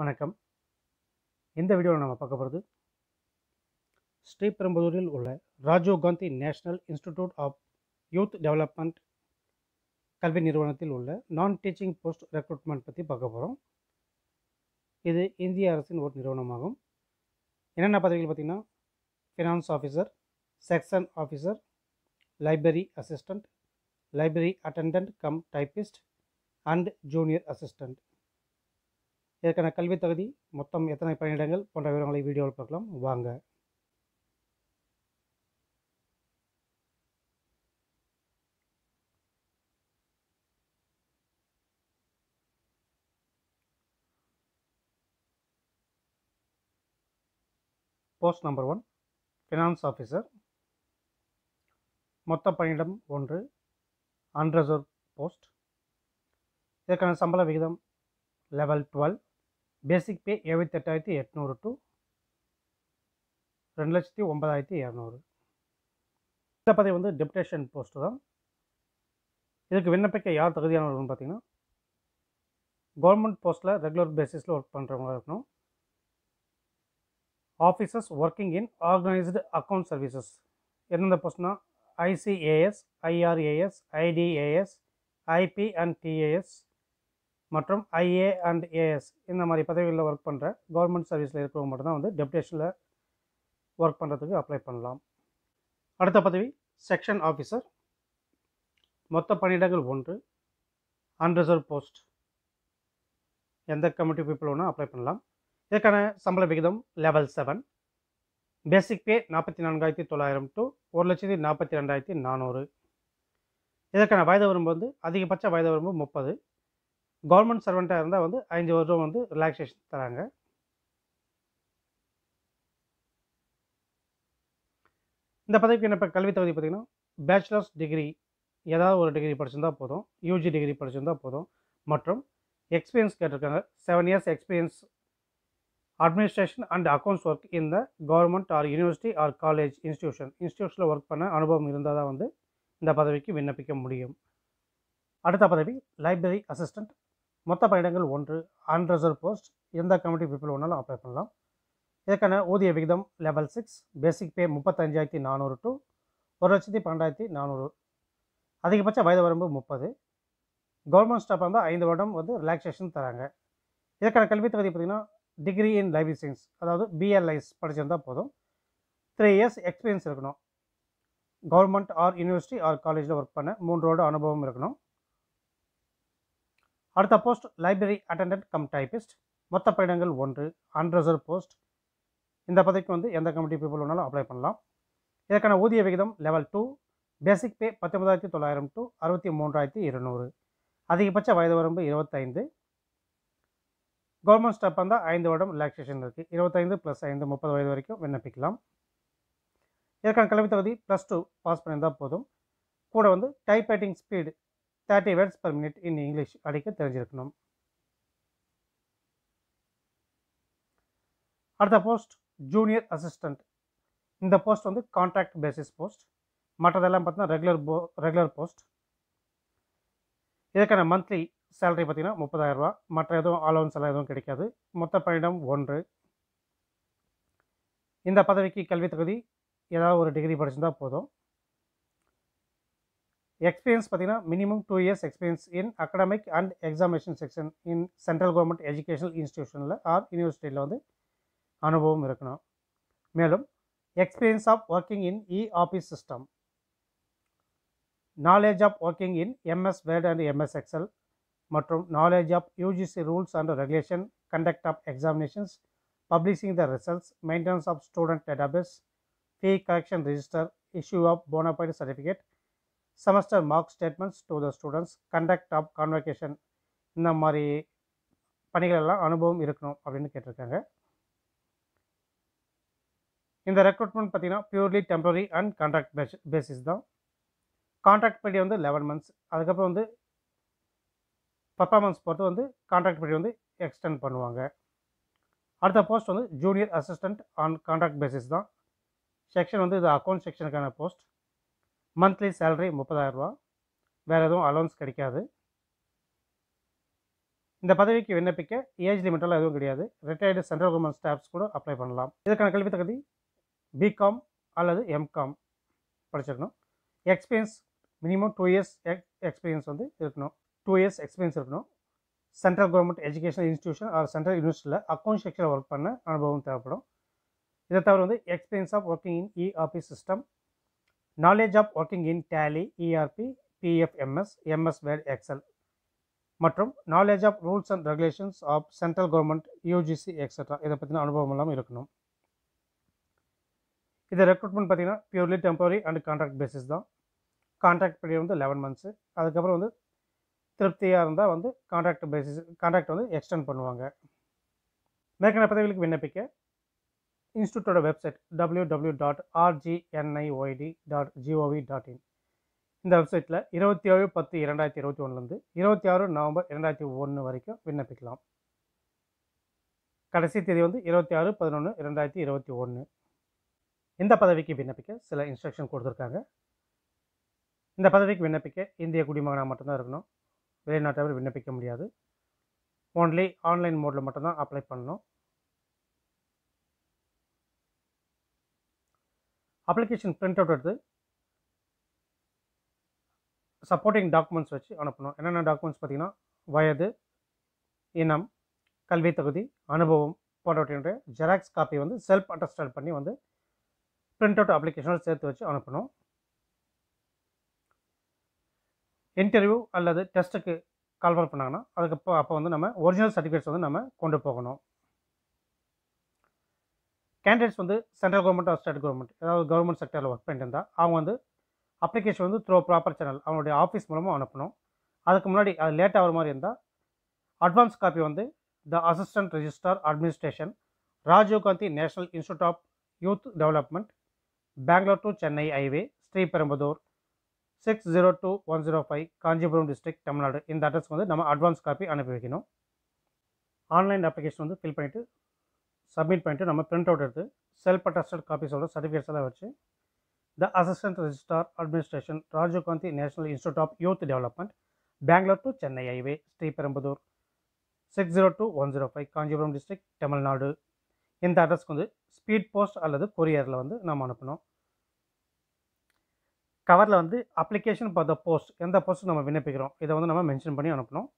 வணக்கம் இந்த வீடியோவில் நம்ம பார்க்க போகிறது ஸ்ரீபெரும்புதூரில் உள்ள Rajiv Gandhi National Institute of Youth Development கல்வி நிறுவனத்தில் உள்ள நான் டீச்சிங் போஸ்ட் ரெக்ரூட்மெண்ட் பற்றி பார்க்க போகிறோம் இது இந்திய அரசின் ஒரு நிறுவனமாகும் என்னென்ன பதவிகள் பார்த்திங்கன்னா finance officer section officer library assistant library attendant cum typist and junior assistant இதற்கான கல்வி தகுதி மொத்தம் எத்தனை பணியிடங்கள் போன்ற விவரங்களை வீடியோவில் பார்க்கலாம் வாங்க post number one finance officer மொத்த பணியிடம் ஒன்று அன்ரிசர்வ் போஸ்ட் இதற்கான சம்பள விகிதம் லெவல் டுவெல் பேசிக் பே எழுபத்தெட்டாயிரத்தி எட்நூறு டு ரெண்டு லட்சத்தி ஒன்பதாயிரத்தி இரநூறு இந்த பதவி வந்து டெப்டேஷன் போஸ்ட்டு தான் இதுக்கு விண்ணப்பிக்க யார் தகுதியானவர்கள்னு பார்த்தீங்கன்னா கவர்மெண்ட் போஸ்ட்டில் ரெகுலர் பேசிஸில் ஒர்க் பண்ணுறவங்களா இருக்கணும் offices working in organised account services எந்தெந்த போஸ்ட்னால் ICAS IRAS IDAS IP and DAS மற்றும் ஐஏ அண்ட் ஏஎஸ் இந்த மாதிரி பதவிகளில் ஒர்க் பண்ணுற கவர்மெண்ட் சர்வீஸில் இருக்கிறவங்க மட்டும்தான் வந்து டெப்டேஷனில் ஒர்க் பண்ணுறதுக்கு அப்ளை பண்ணலாம் அடுத்த பதவி செக்ஷன் ஆஃபீஸர் மொத்த பணியிடங்கள் ஒன்று அன்ரிசர்வ் போஸ்ட் எந்த கமிட்டி பீப்புள் ஒன்று அப்ளை பண்ணலாம் இதற்கான சம்பள விகிதம் லெவல் செவன் பேசிக் பே நாற்பத்தி நான்காயிரத்தி தொள்ளாயிரம் டு ஒரு லட்சத்தி நாற்பத்தி ரெண்டாயிரத்தி நானூறு இதற்கான வயது வரம்பு வந்து அதிகபட்ச வயது வரம்பு முப்பது கவர்மெண்ட் சர்வெண்ட்டாக இருந்தால் வந்து அஞ்சு வருஷம் வந்து ரிலாக்ஸேஷன் தராங்க இந்த பதவிக்கு என்ன இப்போ கல்வித் தகுதி பார்த்திங்கன்னா பேச்சுலர்ஸ் டிகிரி ஏதாவது ஒரு டிகிரி படிச்சிருந்தா போதும் யூஜி டிகிரி படிச்சிருந்தால் போதும் மற்றும் எக்ஸ்பீரியன்ஸ் கேட்டிருக்காங்க seven years experience administration and accounts work இந்த government or university or college institution இன்ஸ்டியூஷனில் ஒர்க் பண்ண அனுபவம் இருந்தால் தான் வந்து இந்த பதவிக்கு விண்ணப்பிக்க முடியும் அடுத்த பதவி லைப்ரரி அசிஸ்டண்ட் மொத்த பணியிடங்கள் ஒன்று அன்ரிசர்வ் போஸ்ட் எந்த கமிட்டி பீப்புள் வேணாலும் அப்ளை பண்ணலாம் இதற்கான ஊதிய விகிதம் லெவல் சிக்ஸ் பேசிக் பே முப்பத்தஞ்சாயிரத்தி நானூறு டு ஒரு லட்சத்தி பன்னெண்டாயிரத்தி நானூறு அதிகபட்ச வயது வரம்பு முப்பது கவர்மெண்ட் ஸ்டாஃப் வந்து ஐந்து வருடம் வந்து ரிலாக்ஸேஷன் தராங்க இதற்கான கல்வி தகுதி பார்த்திங்கன்னா டிகிரி இன் லைஃப் சயின்ஸ் அதாவது பிஎல்ஐஸ் படிச்சிருந்தால் போதும் த்ரீ இயர்ஸ் எக்ஸ்பீரியன்ஸ் இருக்கணும் கவர்மெண்ட் ஆர் யூனிவர்சிட்டி ஆர் காலேஜில் ஒர்க் பண்ண மூன்று வருடம் அனுபவம் இருக்கணும் அடுத்த post library attendant cum typist மொத்த பயணங்கள் ஒன்று அன்ரிசர்வ் போஸ்ட் இந்த பதவிக்கு வந்து எந்த கமிட்டி பீப்புள் வேணாலும் அப்ளை பண்ணலாம் இதற்கான ஊதிய விகிதம் லெவல் டூ பேசிக் பே பத்தொன்பதாயிரத்தி தொள்ளாயிரம் டு அறுபத்தி மூன்றாயிரத்தி இருநூறு அதிகபட்ச வயது வரம்பு இருபத்தைந்து கவர்மெண்ட் ஸ்டாஃப் வந்தால் ஐந்து வருடம் ரிலாக்ஸேஷன் இருக்குது இருபத்தைந்து ப்ளஸ் ஐந்து முப்பது வயது வரைக்கும் விண்ணப்பிக்கலாம் இதற்கான கல்வி தகுதி ப்ளஸ் டூ பாஸ் பண்ணியிருந்தால் போதும் கூட வந்து type writing speed thirty words per minute in English அடிக்க தெரிஞ்சிருக்கணும் அடுத்த போஸ்ட் ஜூனியர் அசிஸ்டண்ட் இந்த போஸ்ட் வந்து கான்ட்ராக்ட் பேசிஸ் போஸ்ட் மற்றதெல்லாம் பார்த்தீங்கன்னா ரெகுலர் போ ரெகுலர் போஸ்ட் இதுக்கான மந்த்லி சேலரி பார்த்தீங்கன்னா முப்பதாயிரரூபா மற்ற எதுவும் ஆலோன்ஸ் எல்லாம் எதுவும் கிடைக்காது மொத்த பயணம் ஒன்று இந்த பதவிக்கு கல்வி தகுதி ஏதாவது ஒரு டிகிரி படிச்சிருந்தால் போதும் experience pathina minimum 2 years experience in academic and examination section in central government educational institutionல or universityல வந்து அனுபவம் இருக்கணும் மேலும் experience of working in e-office system knowledge of working in MS Word and MS Excel மற்றும் knowledge of UGC rules and regulation conduct of examinations publishing the results maintenance of student database fee collection register issue of bona fide certificate semester mark statements to the students conduct of convocation இந்த மாதிரி பணிகளெல்லாம் அனுபவம் இருக்கணும் அப்படின்னு கேட்டிருக்காங்க இந்த recruitment பார்த்திங்கன்னா purely temporary and contract base basis தான் contract period வந்து லெவன் மந்த்ஸ் அதுக்கப்புறம் வந்து பர்ஃபார்மன்ஸ் பொறுத்து வந்து கான்ட்ராக்ட் பீரியட் வந்து எக்ஸ்டெண்ட் பண்ணுவாங்க அடுத்த போஸ்ட் வந்து junior assistant on contract basis தான் செக்ஷன் வந்து இது அக்கௌண்ட் செக்ஷனுக்கான போஸ்ட் மந்த்லி சேலரி முப்பதாயிரரூபா வேறு எதுவும் அலோன்ஸ் கிடைக்காது இந்த பதவிக்கு விண்ணப்பிக்க ஏஜ் லிமிட்டெல்லாம் எதுவும் கிடையாது ரிட்டையர்டு சென்ட்ரல் கவர்மெண்ட் ஸ்டாஃப்ஸ் கூட அப்ளை பண்ணலாம் இதுக்கான கல்வி தகுதி பிகாம் அல்லது எம்காம் படிச்சிருக்கணும் experience minimum two years experience வந்து இருக்கணும் டூ இயர்ஸ் எக்ஸ்பீரியன்ஸ் இருக்கணும் central government education institution or central யூனிவர்சிட்டியில் அக்கௌண்ட் செக்ஷனில் ஒர்க் பண்ண அனுபவம் தேவைப்படும் இதை தவிர வந்து experience of working in e office system knowledge of working in Tally, ERP, PFMS, MS Word, Excel மற்றும் knowledge of rules and regulations of central government UGC extra இதை பற்றின அனுபவம் எல்லாம் இருக்கணும் இது ரெக்ரூட்மெண்ட் பார்த்தீங்கன்னா purely temporary and contract basis தான் contract period வந்து லெவன் மந்த்ஸு அதுக்கப்புறம் வந்து திருப்தியாக இருந்தால் வந்து கான்ட்ராக்ட் பேசிஸ் கான்ட்ராக்ட் வந்து எக்ஸ்டெண்ட் பண்ணுவாங்க மேற்கான பதவிகளுக்கு விண்ணப்பிக்க இன்ஸ்டியூட்டோட website W W dot RGNIYD dot GOV dot in இந்த வெப்சைட்டில் இருபத்தி ஏழு பத்து இரண்டாயிரத்தி இருபத்தி ஒன்றுலேருந்து இருபத்தி ஆறு நவம்பர் இரண்டாயிரத்தி ஒன்று வரைக்கும் விண்ணப்பிக்கலாம் கடைசி தேதி வந்து இருபத்தி ஆறு பதினொன்று இரண்டாயிரத்தி இருபத்தி ஒன்று இந்த பதவிக்கு விண்ணப்பிக்க சில இன்ஸ்ட்ரக்ஷன் கொடுத்துருக்காங்க இந்த பதவிக்கு விண்ணப்பிக்க இந்திய குடிமகனாக மட்டும்தான் இருக்கணும் வெளிநாட்டவர் விண்ணப்பிக்க முடியாது ஓன்லி ஆன்லைன் மோடில் மட்டும்தான் அப்ளை பண்ணணும் அப்ளிகேஷன் பிரிண்ட் அவுட் எடுத்து சப்போர்ட்டிங் டாக்குமெண்ட்ஸ் வச்சு அனுப்பணும் என்னென்ன டாக்குமெண்ட்ஸ் பார்த்திங்கன்னா வயது இனம் கல்வி தகுதி அனுபவம் போன்றவற்றினுடைய ஜெராக்ஸ் காப்பி வந்து செல்ஃப் அண்டர்ஸ்டாண்ட் பண்ணி வந்து பிரிண்ட் அவுட் அப்ளிகேஷனில் சேர்த்து வச்சு அனுப்பணும் இன்டர்வியூ அல்லது டெஸ்ட்டுக்கு கால்வால் பண்ணாங்கன்னா அதுக்கப்புறம் அப்போ வந்து நம்ம ஒரிஜினல் சர்டிஃபிகேட்ஸ் வந்து நம்ம கொண்டு போகணும் கேண்டிடேட்ஸ் வந்து central government or state government ஏதாவது கவர்மெண்ட் செக்டரில் ஒர்க் பண்ணிட்டு இருந்தால் அவங்க வந்து அப்ளிகேஷன் வந்து த்ரோ ப்ராப்பர் சேனல் அவங்களுடைய ஆஃபீஸ் மூலமாக அனுப்பணும் அதுக்கு முன்னாடி அது லேட் ஆகிற மாதிரி இருந்தால் அட்வான்ஸ் காப்பி வந்து the assistant registrar administration Rajiv Gandhi National Institute of Youth Development Bangalore to Chennai highway Sriperumbudur six zero two one zero five Kanchipuram district Tamil Nadu இந்த அட்ரஸ்க்கு வந்து நம்ம அட்வான்ஸ் காப்பி அனுப்பி வைக்கணும் ஆன்லைன் அப்ளிகேஷன் வந்து ஃபில் பண்ணிவிட்டு சப்மிட் பண்ணிட்டு நம்ம பிரிண்ட் அவுட் எடுத்து செல்ஃப் அட்டஸ்டட் காப்பீஸோட சர்டிஃபிகேட்ஸ் எல்லாம் வச்சு the assistant registrar administration Rajiv Gandhi National Institute of Youth Development Bangalore to Chennai highway Sriperumbudur six zero two one zero five Kanchipuram district Tamil Nadu இந்த அட்ரஸ்க்கு வந்து ஸ்பீட் போஸ்ட் அல்லது கொரியரில் வந்து நம்ம அனுப்பணும் கவரில் வந்து அப்ளிகேஷன் ஃபார் த போஸ்ட் எந்த போஸ்ட் நம்ம விண்ணப்பிக்கிறோம் இதை வந்து நம்ம மென்ஷன் பண்ணி அனுப்பணும்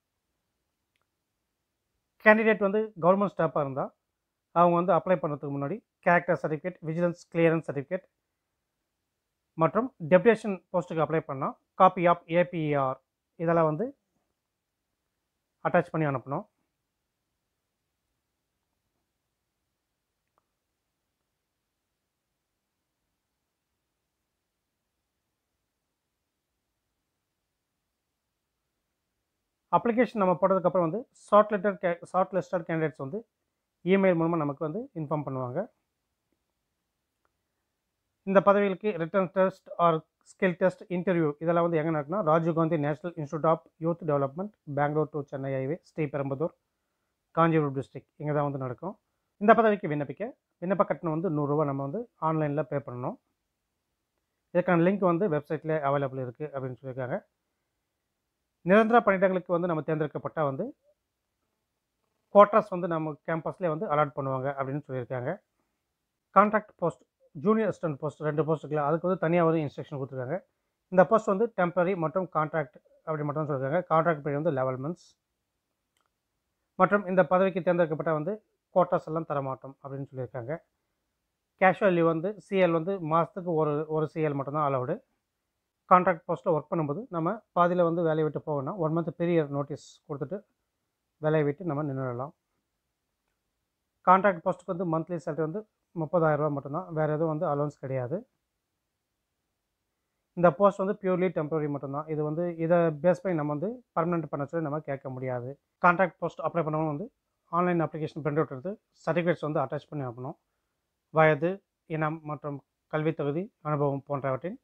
கேண்டிடேட் வந்து கவர்மெண்ட் ஸ்டாஃபாக இருந்தால் அவங்க வந்து அப்ளை பண்ணுறதுக்கு முன்னாடி character certificate vigilance clearance certificate மற்றும் டெபுடேஷன் போஸ்ட்டுக்கு அப்ளை பண்ணால் காப்பி ஆஃப் ஏபிஆர் இதெல்லாம் வந்து அட்டாச் பண்ணி அனுப்பணும் அப்ளிகேஷன் நம்ம போட்டதுக்கப்புறம் வந்து ஷார்ட் லெட்டர் கே ஷார்ட் லிஸ்டட் கேண்டிடேட்ஸ் வந்து இமெயில் மூலமாக நமக்கு வந்து இன்ஃபார்ம் பண்ணுவாங்க இந்த பதவிகளுக்கு written test or skill test interview இதெல்லாம் வந்து எங்கே நடக்குன்னா Rajiv Gandhi National Institute of Youth Development Bangalore to Chennai highway Sriperumbudur Kanchipuram district இங்கே தான் வந்து நடக்கும் இந்த பதவிக்கு விண்ணப்பிக்க விண்ணப்ப கட்டணம் வந்து நூறுரூவா நம்ம வந்து ஆன்லைனில் பே பண்ணணும் இதுக்கான லிங்க் வந்து வெப்சைட்டில் அவைலபிள் இருக்குது அப்படின்னு சொல்லியிருக்காங்க நிரந்தர பணியிடங்களுக்கு வந்து நம்ம தேர்ந்தெடுக்கப்பட்டால் வந்து குவார்ட்டர்ஸ் வந்து நம்ம கேம்பஸ்லேயே வந்து அலாட் பண்ணுவாங்க அப்படின்னு சொல்லியிருக்காங்க contract post junior assistant post ரெண்டு போஸ்ட் அதுக்கு வந்து தனியாக ஒரு இன்ஸ்ட்ரக்ஷன் கொடுத்துருக்காங்க இந்த போஸ்ட் வந்து டெம்பரரி மற்றும் கான்ட்ராக்ட் அப்படி மட்டும் சொல்லியிருக்காங்க கான்ட்ராக்ட் பீரியட் வந்து லெவல் மந்த்ஸ் மற்றும் இந்த பதவிக்கு தேர்ந்தெடுக்கப்பட்ட வந்து கோட்டாஸ் எல்லாம் தரமாட்டோம் அப்படின்னு சொல்லியிருக்காங்க கேஷுவல் லீவ் வந்து சிஎல் வந்து மாதத்துக்கு ஒரு ஒரு சிஎல் மட்டும்தான் அலவுடு கான்ட்ராக்ட் போஸ்ட்டில் ஒர்க் பண்ணும்போது நம்ம பாதியில் வந்து வேலையை விட்டு போகணும்னா ஒன் மந்த் பெரிய நோட்டீஸ் கொடுத்துட்டு விலையை விட்டு நம்ம நின்றுடலாம் கான்ட்ராக்ட் போஸ்ட்டுக்கு வந்து மந்த்லி சேலரி வந்து முப்பதாயிரரூபா மட்டும்தான் வேறு எதுவும் வந்து அலோன்ஸ் கிடையாது இந்த போஸ்ட் வந்து பியூர்லி டெம்பரரி மட்டும்தான் இது வந்து இதை பேஸ் பண்ணி நம்ம வந்து பர்மனெண்ட் பண்ண சொல்லி நம்ம கேட்க முடியாது கான்ட்ராக்ட் போஸ்ட் அப்ளை பண்ணவங்க வந்து ஆன்லைன் அப்ளிகேஷன் பிரிண்ட் அவுட் எடுத்து சர்டிஃபிகேட்ஸ் வந்து அட்டாச் பண்ணி அனுப்பணும் வயது இனம் மற்றும் கல்வித் தகுதி அனுபவம் போன்றவற்றின்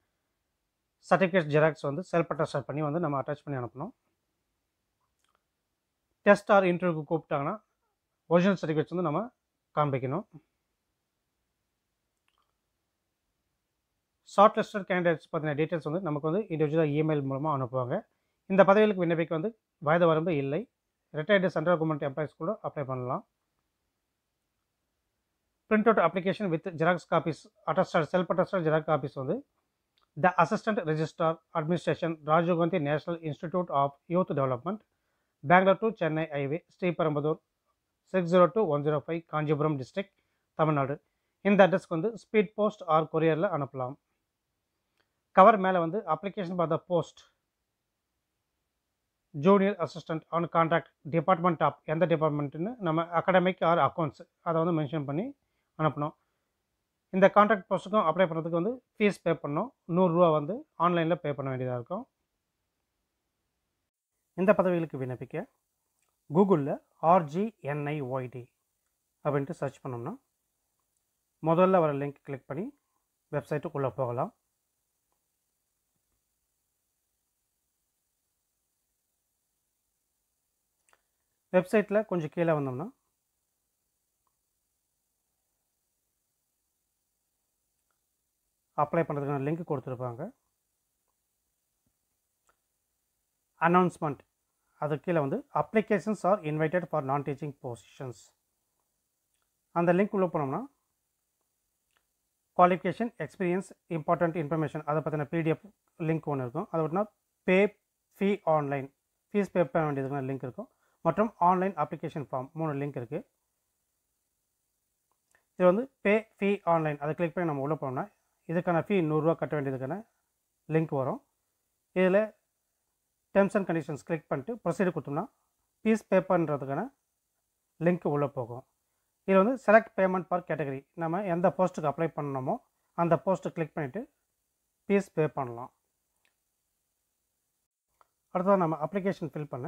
சர்டிஃபிகேட் ஜெராக்ஸ் வந்து செல்ஃப் அட்டாச் பண்ணி வந்து நம்ம அட்டாச் பண்ணி அனுப்பணும் டெஸ்ட் ஆர் இன்டர்வியூக்கு கூப்பிட்டாங்கன்னா ஒரிஜினல் சர்டிஃபிகேட்ஸ் வந்து நம்ம காண்பிக்கணும் ஷார்ட் லிஸ்டட் கேண்டிடேட்ஸ் பார்த்தீங்கன்னா டீட்டெயில்ஸ் வந்து நமக்கு வந்து இண்டிவிஜுவலாக இமெயில் மூலமாக அனுப்புவாங்க இந்த பதவிகளுக்கு விண்ணப்பிக்க வந்து வயது வரம்பு இல்லை ரிட்டையர்டு சென்ட்ரல் கவர்மெண்ட் எம்ப்ளாயிஸ் கூட அப்ளை பண்ணலாம் print out application with xerox copies attester self attested xerox copies வந்து the assistant registrar administration Rajiv Gandhi National Institute of Youth Development Bangalore to Chennai highway Sriperumbudur six zero two one zero five Kanchipuram district Tamil Nadu இந்த அட்ரஸ்க்கு வந்து speed post R கொரியரில் அனுப்பலாம் cover மேலே வந்து application for the post junior assistant on contract department of எந்த டிபார்ட்மெண்ட்டுன்னு நம்ம academic R accounts அதை வந்து மென்ஷன் பண்ணி அனுப்பணும் இந்த கான்ட்ராக்ட் போஸ்ட்டுக்கும் அப்ளை பண்ணுறதுக்கு வந்து ஃபீஸ் பே பண்ணோம் நூறுரூவா வந்து ஆன்லைனில் பே பண்ண வேண்டியதாக இருக்கும் இந்த பதவிகளுக்கு விண்ணப்பிக்க கூகுளில் ஆர்ஜிஎன்ஐஒய்டி அப்படின்ட்டு சர்ச் பண்ணோம்னா முதல்ல வர லிங்க் கிளிக் பண்ணி வெப்சைட்டுக்குள்ளே போகலாம் வெப்சைட்டில் கொஞ்சம் கீழே வந்தோம்னா அப்ளை பண்ணுறதுக்கான லிங்க் கொடுத்துருப்பாங்க அனௌன்ஸ்மெண்ட் அது கீழே வந்து applications are invited for non teaching positions அந்த லிங்க் உள்ளே போனோம்னா குவாலிஃபிகேஷன் எக்ஸ்பீரியன்ஸ் இம்பார்ட்டண்ட் இன்ஃபர்மேஷன் அதை பற்றின பிடிஎஃப் லிங்க் ஒன்று இருக்கும் அது விட்டுனா பே ஃபீ ஆன்லைன் ஃபீஸ் பே பண்ண வேண்டியதுக்கான லிங்க் இருக்கும் மற்றும் ஆன்லைன் அப்ளிகேஷன் ஃபார்ம் மூணு லிங்க் இருக்குது இது வந்து பே ஃபீ ஆன்லைன் அதை கிளிக் பண்ணி நம்ம உள்ளே போனோம்னா இதுக்கான ஃபீ நூறுரூவா கட்ட வேண்டியதுக்கான லிங்க் வரும் இதில் டேர்ம்ஸ் அண்ட் கண்டிஷன்ஸ் கிளிக் பண்ணிட்டு ப்ரொசீடு கொடுத்தோம்னா பீஸ் பேப்பர்ன்றதுக்கான லிங்க் உள்ளே போகும் இதில் வந்து செலக்ட் பேமெண்ட் பர் கேட்டகரி நம்ம எந்த போஸ்ட்டுக்கு அப்ளை பண்ணணுமோ அந்த போஸ்ட்டு கிளிக் பண்ணிவிட்டு ஃபீஸ் பே பண்ணலாம் அடுத்ததாக நம்ம அப்ளிகேஷன் ஃபில் பண்ண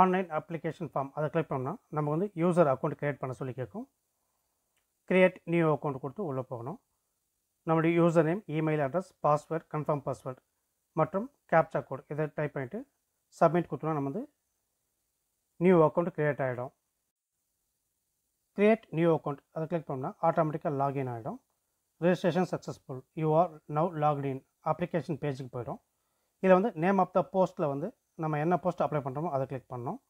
ஆன்லைன் அப்ளிகேஷன் ஃபார்ம் அதை கிளிக் பண்ணோம்னா நம்ம வந்து யூசர் அக்கௌண்ட் க்ரியேட் பண்ண சொல்லி கேட்கும் க்ரியேட் நியூ அக்கௌண்ட் கொடுத்து உள்ளே போகணும் நம்முடைய user name email address password confirm password மற்றும் கேப்சா கோடு இதை டைப் பண்ணிவிட்டு சப்மிட் கொடுத்தோம்னா நம்ம வந்து நியூ அக்கௌண்ட் க்ரியேட் ஆகிடும் க்ரியேட் நியூ அக்கௌண்ட் அதை கிளிக் பண்ணோம்னா ஆட்டோமேட்டிக்காக லாகின் ஆகிடும் registration successful you are now login application பேஜுக்கு போயிடும் இதில் வந்து நேம் ஆஃப் த போஸ்ட்டில் வந்து நம்ம என்ன போஸ்ட் அப்ளை பண்ணுறோமோ அதை கிளிக் பண்ணோம்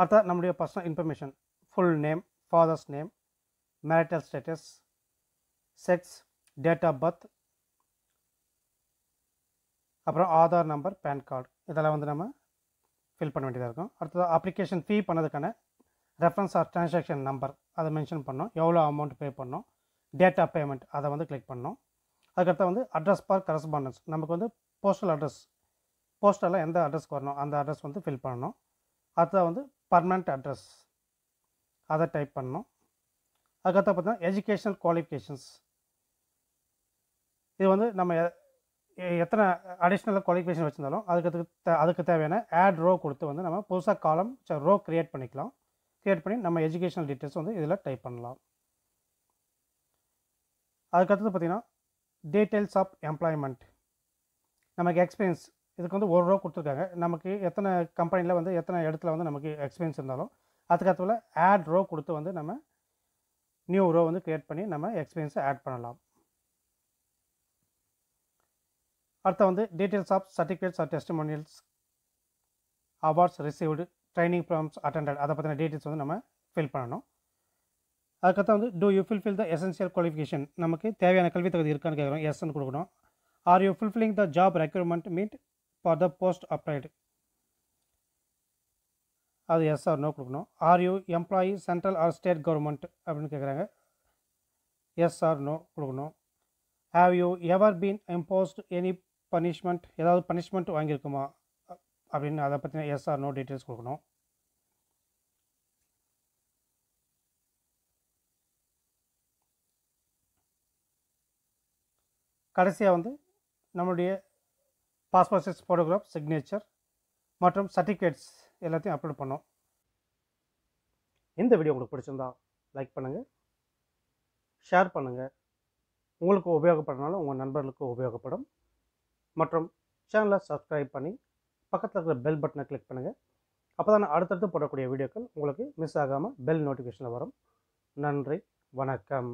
அடுத்த நம்முடைய personal information full name father's name marital status sex date of birth அப்புறம் ஆதார் நம்பர் பேன் கார்டு இதெல்லாம் வந்து நம்ம ஃபில் பண்ண வேண்டியதாக இருக்கும் அடுத்தது அப்ளிகேஷன் ஃபீ பண்ணதுக்கான ரெஃபரன்ஸ் ஆர் டிரான்சாக்ஷன் நம்பர் அதை மென்ஷன் பண்ணோம் எவ்வளோ அமௌண்ட் பே பண்ணோம் டேட் ஆஃப் பேமெண்ட் அதை வந்து கிளிக் பண்ணோம் அதுக்கடுத்து வந்து அட்ரஸ் பார் கரஸ்பாண்டன்ஸ் நமக்கு வந்து போஸ்டல் அட்ரஸ் போஸ்டலில் எந்த அட்ரஸ்க்கு வரணும் அந்த அட்ரஸ் வந்து ஃபில் பண்ணணும் அடுத்தது வந்து பர்மனெண்ட் அட்ரஸ் அதை டைப் பண்ணணும் அதுக்கடுத்து பார்த்தீங்கன்னா எஜுகேஷனல் குவாலிஃபிகேஷன்ஸ் இது வந்து நம்ம எத்தனை அடிஷ்னலாக குவாலிஃபிகேஷன் வச்சுருந்தாலும் அதுக்கு அதுக்கு தேவையான ஆட் ரோ கொடுத்து வந்து நம்ம புதுசாக காலம் ரோ க்ரியேட் பண்ணிக்கலாம் க்ரியேட் பண்ணி நம்ம எஜுகேஷனல் டீட்டெயில்ஸ் வந்து இதில் டைப் பண்ணலாம் அதுக்கடுத்தது பார்த்திங்கன்னா டீட்டெயில்ஸ் ஆஃப் எம்ப்ளாய்மெண்ட் நமக்கு எக்ஸ்பீரியன்ஸ் இதுக்கு வந்து ஒரு ரோ கொடுத்துருக்காங்க நமக்கு எத்தனை கம்பெனியில் வந்து எத்தனை இடத்துல வந்து நமக்கு எக்ஸ்பீரியன்ஸ் இருந்தாலும் அதுக்கடுத்தவில் ஆட் ரோ கொடுத்து வந்து நம்ம நியூ ரோ வந்து க்ரியேட் பண்ணி நம்ம எக்ஸ்பீரியன்ஸை ஆட் பண்ணலாம் அடுத்த வந்து details of certificates or testimonials awards received training programmes attended அதை பற்றின டீட்டெயில்ஸ் வந்து நம்ம ஃபில் பண்ணணும் அதுக்கப்புறம் வந்து do you fulfil the essential qualification நமக்கு தேவையான கல்வி தகுதி இருக்கான்னு கேட்குறோம் எஸ்ன்னு கொடுக்கணும் are you fulfilling the job requirement meet for the post applied அது எஸ் ஆர் நோ கொடுக்கணும் are you employee central or state government அப்படின்னு கேட்குறாங்க எஸ் ஆர் நோ கொடுக்கணும் have you ever been imposed any punishment ஏதாவது punishment வாங்கியிருக்குமா அப்படின்னு அதை பற்றின எஸ்ஆர் நோ டீட்டெயில்ஸ் கொடுக்கணும் கடைசியாக வந்து நம்மளுடைய பாஸ்போர்ட் சைஸ் ஃபோட்டோகிராஃப் சிக்னேச்சர் மற்றும் சர்டிஃபிகேட்ஸ் எல்லாத்தையும் அப்லோட் பண்ணோம் இந்த வீடியோ உங்களுக்கு பிடிச்சிருந்தா லைக் பண்ணுங்கள் ஷேர் பண்ணுங்கள் உங்களுக்கு உபயோகப்படுறதுனால உங்கள் நண்பர்களுக்கு உபயோகப்படும் மற்றும் சேனலை சப்ஸ்கிரைப் பண்ணி பக்கத்தில் இருக்கிற பெல் பட்டனை கிளிக் பண்ணுங்கள் அப்போ தான் அடுத்தடுத்து போடக்கூடிய வீடியோக்கள் உங்களுக்கு மிஸ் ஆகாமல் பெல் நோட்டிஃபிகேஷனில் வரும் நன்றி வணக்கம்